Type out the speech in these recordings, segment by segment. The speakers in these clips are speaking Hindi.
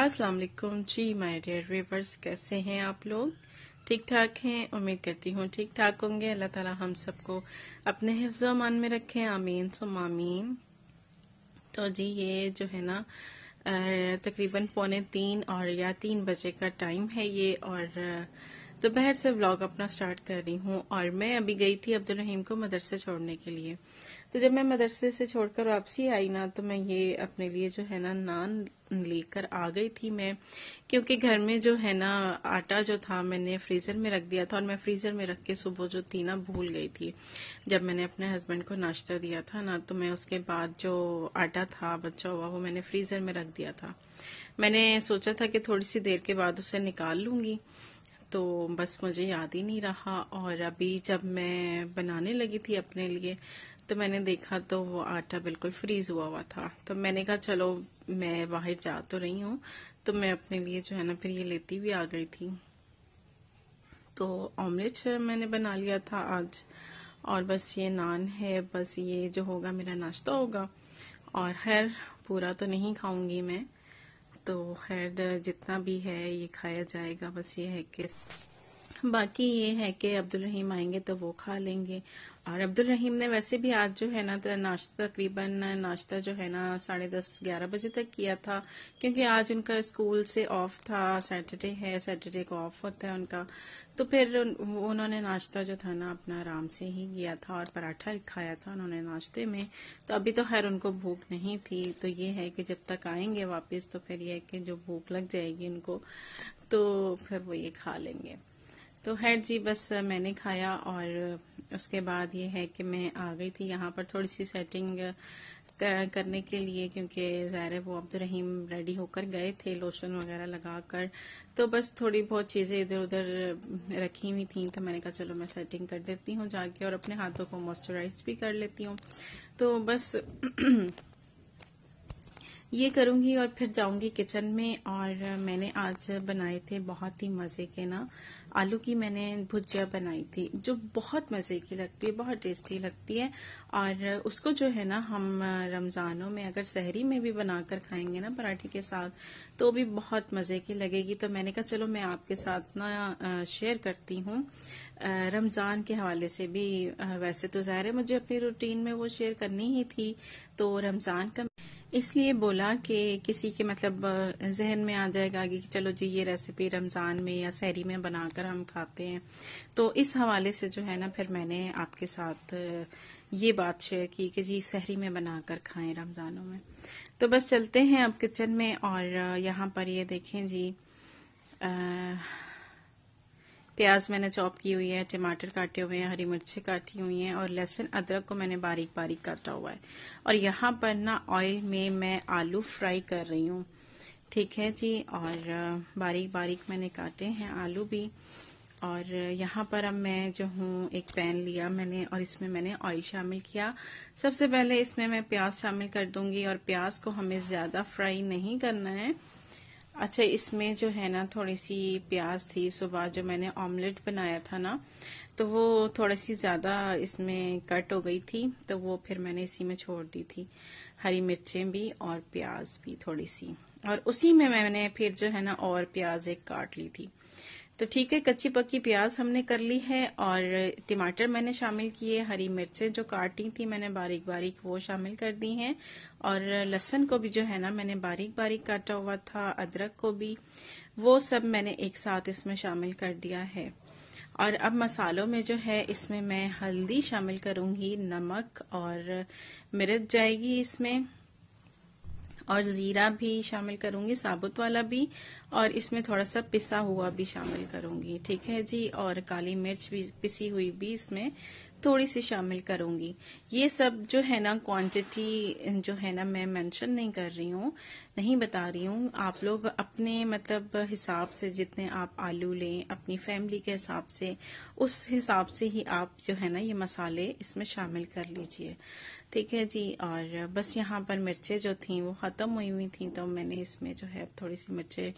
अस्सलाम वालेकुम जी माय डियर रिवर्स कैसे हैं आप लोग ठीक ठाक हैं उम्मीद करती हूँ ठीक ठाक होंगे अल्लाह ताला हम सबको अपने हिफ्ज अमान में रखें आमीन सुम आमीन तो जी ये जो है ना तकरीबन पौने तीन और या तीन बजे का टाइम है ये और दोपहर से व्लॉग अपना स्टार्ट कर रही हूँ और मैं अभी गई थी अब्दुल रहीम को मदरसे छोड़ने के लिए तो जब मैं मदरसे से छोड़कर वापसी आई ना तो मैं ये अपने लिए जो है ना नान लेकर आ गई थी मैं क्योंकि घर में जो है ना आटा जो था मैंने फ्रीज़र में रख दिया था और मैं फ्रीज़र में रख के सुबह जो थी ना भूल गई थी जब मैंने अपने हस्बैंड को नाश्ता दिया था ना तो मैं उसके बाद जो आटा था बचा हुआ वो मैंने फ्रीज़र में रख दिया था मैंने सोचा था कि थोड़ी सी देर के बाद उसे निकाल लूंगी तो बस मुझे याद ही नहीं रहा और अभी जब मैं बनाने लगी थी अपने लिए तो मैंने देखा तो वो आटा बिल्कुल फ्रीज हुआ हुआ था तो मैंने कहा चलो मैं बाहर जा तो रही हूँ तो मैं अपने लिए जो है ना फिर ये लेती भी आ गई थी तो ऑमलेट मैंने बना लिया था आज और बस ये नान है बस ये जो होगा मेरा नाश्ता होगा और खैर पूरा तो नहीं खाऊंगी मैं तो खैर जितना भी है ये खाया जाएगा बस ये है कि बाकी ये है कि अब्दुल रहीम आएंगे तो वो खा लेंगे और अब्दुल रहीम ने वैसे भी आज जो है ना तो नाश्ता तकरीबन नाश्ता जो है ना साढ़े दस ग्यारह बजे तक किया था क्योंकि आज उनका स्कूल से ऑफ था सैटरडे है सैटरडे को ऑफ होता है उनका तो फिर उन्होंने नाश्ता जो था ना अपना आराम से ही किया था और पराठा खाया था उन्होंने नाश्ते में तो अभी तो खैर उनको भूख नहीं थी तो ये है कि जब तक आएंगे वापस तो फिर यह है कि जो भूख लग जाएगी उनको तो फिर वो ये खा लेंगे तो है जी बस मैंने खाया और उसके बाद ये है कि मैं आ गई थी यहाँ पर थोड़ी सी सेटिंग करने के लिए क्योंकि ज़ाहिर है वो अब्दुलरहीम रेडी होकर गए थे लोशन वगैरह लगा कर तो बस थोड़ी बहुत चीज़ें इधर उधर रखी हुई थी तो मैंने कहा चलो मैं सेटिंग कर देती हूँ जाके और अपने हाथों को मॉइस्चराइज भी कर लेती हूँ तो बस ये करूंगी और फिर जाऊंगी किचन में और मैंने आज बनाए थे बहुत ही मज़े के ना आलू की मैंने भुजिया बनाई थी जो बहुत मज़े की लगती है बहुत टेस्टी लगती है और उसको जो है ना हम रमज़ानों में अगर सहरी में भी बनाकर खाएंगे ना पराठे के साथ तो भी बहुत मज़े की लगेगी तो मैंने कहा चलो मैं आपके साथ ना शेयर करती हूँ रमज़ान के हवाले से भी वैसे तो ज़ाहिर है मुझे अपनी रूटीन में वो शेयर करनी ही थी तो रमज़ान का इसलिए बोला कि किसी के मतलब जहन में आ जाएगा कि चलो जी ये रेसिपी रमज़ान में या सहरी में बनाकर हम खाते हैं तो इस हवाले से जो है ना फिर मैंने आपके साथ ये बात शेयर की कि जी सहरी में बनाकर खाएं रमज़ानों में तो बस चलते हैं अब किचन में और यहाँ पर ये देखें जी आ, प्याज मैंने चॉप की हुई है टमाटर काटे हुए हैं हरी मिर्ची काटी हुई है और लहसुन अदरक को मैंने बारीक बारीक काटा हुआ है और यहाँ पर ना ऑयल में मैं आलू फ्राई कर रही हूँ ठीक है जी और बारीक बारीक मैंने काटे हैं आलू भी और यहाँ पर अब मैं जो हूँ एक पैन लिया मैंने और इसमें मैंने ऑयल शामिल किया सबसे पहले इसमें मैं प्याज शामिल कर दूंगी और प्याज को हमें ज़्यादा फ्राई नहीं करना है अच्छा इसमें जो है ना थोड़ी सी प्याज थी सुबह जो मैंने ऑमलेट बनाया था ना तो वो थोड़ी सी ज़्यादा इसमें कट हो गई थी तो वो फिर मैंने इसी में छोड़ दी थी हरी मिर्चें भी और प्याज भी थोड़ी सी और उसी में मैंने फिर जो है ना और प्याज एक काट ली थी तो ठीक है कच्ची पक्की प्याज हमने कर ली है और टमाटर मैंने शामिल किए हरी मिर्चें जो काटी थी मैंने बारीक बारीक वो शामिल कर दी हैं और लहसन को भी जो है ना मैंने बारीक बारीक काटा हुआ था अदरक को भी वो सब मैंने एक साथ इसमें शामिल कर दिया है और अब मसालों में जो है इसमें मैं हल्दी शामिल करूंगी नमक और मिर्च जाएगी इसमें और ज़ीरा भी शामिल करूंगी साबुत वाला भी और इसमें थोड़ा सा पिसा हुआ भी शामिल करूंगी ठीक है जी और काली मिर्च भी पिसी हुई भी इसमें थोड़ी सी शामिल करूंगी ये सब जो है ना क्वांटिटी जो है ना मैं मेंशन नहीं कर रही हूँ नहीं बता रही हूँ आप लोग अपने मतलब हिसाब से जितने आप आलू लें अपनी फैमिली के हिसाब से उस हिसाब से ही आप जो है ना ये मसाले इसमें शामिल कर लीजिए ठीक है जी और बस यहाँ पर मिर्चें जो थी वो ख़त्म हुई हुई थी तो मैंने इसमें जो है थोड़ी सी मिर्चें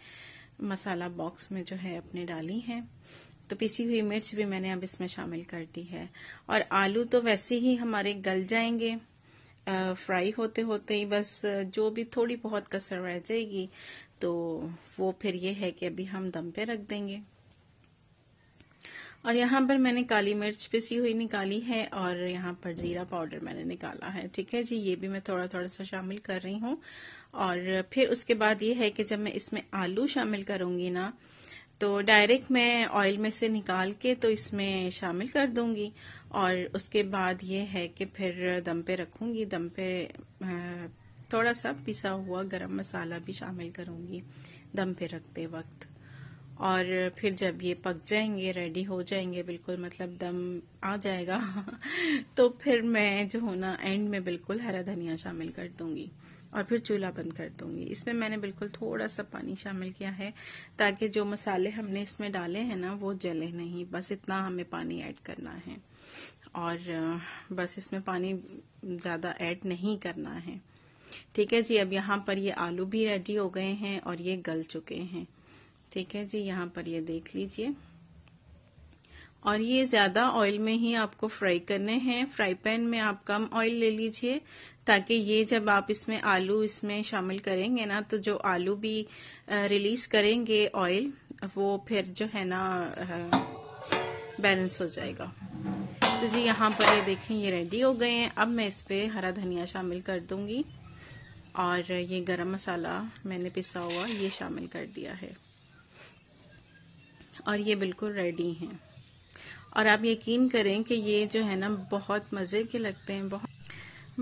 मसाला बॉक्स में जो है अपने डाली हैं तो पिसी हुई मिर्च भी मैंने अब इसमें शामिल कर दी है और आलू तो वैसे ही हमारे गल जाएंगे फ्राई होते होते ही बस जो भी थोड़ी बहुत कसर रह जाएगी तो वो फिर ये है कि अभी हम दम पे रख देंगे और यहाँ पर मैंने काली मिर्च पिसी हुई निकाली है और यहाँ पर जीरा पाउडर मैंने निकाला है ठीक है जी ये भी मैं थोड़ा थोड़ा सा शामिल कर रही हूँ और फिर उसके बाद ये है कि जब मैं इसमें आलू शामिल करूंगी ना तो डायरेक्ट मैं ऑयल में से निकाल के तो इसमें शामिल कर दूंगी और उसके बाद ये है कि फिर दम पे रखूंगी दम पे थोड़ा सा पिसा हुआ गरम मसाला भी शामिल करूंगी दम पे रखते वक्त और फिर जब ये पक जाएंगे रेडी हो जाएंगे बिल्कुल मतलब दम आ जाएगा तो फिर मैं जो ना एंड में बिल्कुल हरा धनिया शामिल कर दूंगी और फिर चूल्हा बंद कर दूंगी इसमें मैंने बिल्कुल थोड़ा सा पानी शामिल किया है ताकि जो मसाले हमने इसमें डाले हैं ना वो जले नहीं बस इतना हमें पानी ऐड करना है और बस इसमें पानी ज़्यादा ऐड नहीं करना है ठीक है जी अब यहाँ पर ये आलू भी रेडी हो गए हैं और ये गल चुके हैं ठीक है जी यहाँ पर ये देख लीजिए और ये ज़्यादा ऑयल में ही आपको फ्राई करने हैं फ्राई पैन में आप कम ऑयल ले लीजिए ताकि ये जब आप इसमें आलू इसमें शामिल करेंगे ना तो जो आलू भी रिलीज करेंगे ऑयल वो फिर जो है ना बैलेंस हो जाएगा तो जी यहाँ पर ये देखें ये रेडी हो गए हैं अब मैं इस पर हरा धनिया शामिल कर दूंगी और ये गरम मसाला मैंने पिसा हुआ ये शामिल कर दिया है और ये बिल्कुल रेडी हैं और आप यकीन करें कि ये जो है ना बहुत मज़े के लगते हैं बहुत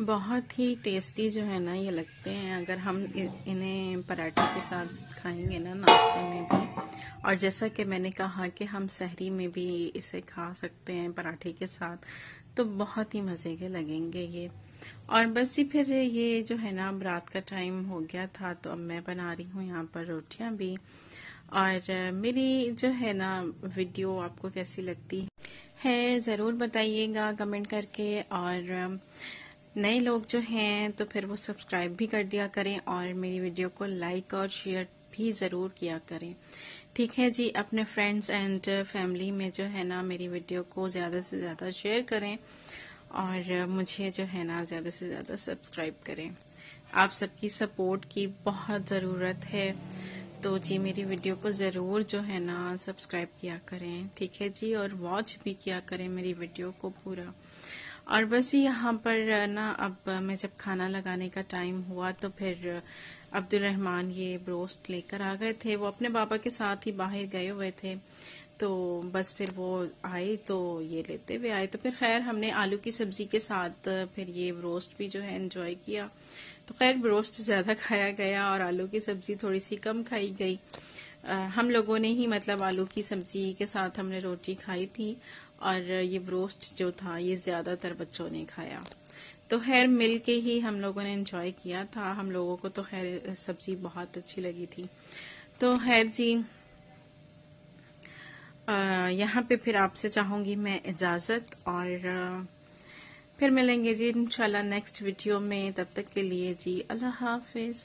बहुत ही टेस्टी जो है ना ये लगते हैं अगर हम इन्हें पराठे के साथ खाएंगे ना नाश्ते में भी और जैसा कि मैंने कहा कि हम सहरी में भी इसे खा सकते हैं पराठे के साथ तो बहुत ही मज़े के लगेंगे ये और बस ही फिर ये जो है ना अब रात का टाइम हो गया था तो अब मैं बना रही हूँ यहाँ पर रोटियाँ भी और मेरी जो है ना वीडियो आपको कैसी लगती है ज़रूर बताइएगा कमेंट करके और नए लोग जो हैं तो फिर वो सब्सक्राइब भी कर दिया करें और मेरी वीडियो को लाइक और शेयर भी ज़रूर किया करें ठीक है जी अपने फ्रेंड्स एंड फैमिली में जो है ना मेरी वीडियो को ज़्यादा से ज़्यादा शेयर करें और मुझे जो है ना ज़्यादा से ज़्यादा सब्सक्राइब करें आप सबकी सपोर्ट की बहुत ज़रूरत है तो जी मेरी वीडियो को ज़रूर जो है ना सब्सक्राइब किया करें ठीक है जी और वॉच भी किया करें मेरी वीडियो को पूरा और बस यहाँ पर ना अब मैं जब खाना लगाने का टाइम हुआ तो फिर अब्दुल रहमान ये ब्रोस्ट लेकर आ गए थे वो अपने बाबा के साथ ही बाहर गए हुए थे तो बस फिर वो आए तो ये लेते हुए आए तो फिर खैर हमने आलू की सब्जी के साथ फिर ये रोस्ट भी जो है इन्जॉय किया तो खैर ब्रोस्ट ज़्यादा खाया गया और आलू की सब्ज़ी थोड़ी सी कम खाई गई आ, हम लोगों ने ही मतलब आलू की सब्ज़ी के साथ हमने रोटी खाई थी और ये ब्रोस्ट जो था ये ज़्यादातर बच्चों ने खाया तो खैर मिल के ही हम लोगों ने इन्जॉय किया था हम लोगों को तो खैर सब्ज़ी बहुत अच्छी लगी थी तो खैर जी यहाँ पे फिर आपसे चाहूँगी मैं इजाज़त और फिर मिलेंगे जी इंशाल्लाह नेक्स्ट वीडियो में तब तक के लिए जी अल्लाह हाफिज़